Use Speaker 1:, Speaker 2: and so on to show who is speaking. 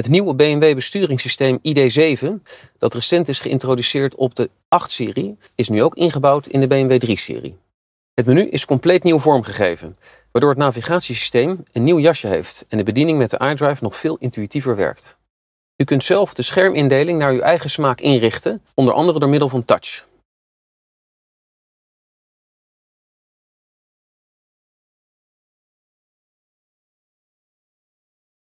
Speaker 1: Het nieuwe BMW besturingssysteem ID7, dat recent is geïntroduceerd op de 8-serie, is nu ook ingebouwd in de BMW 3-serie. Het menu is compleet nieuw vormgegeven, waardoor het navigatiesysteem een nieuw jasje heeft en de bediening met de iDrive nog veel intuïtiever werkt. U kunt zelf de schermindeling naar uw eigen smaak inrichten, onder andere door middel van
Speaker 2: touch.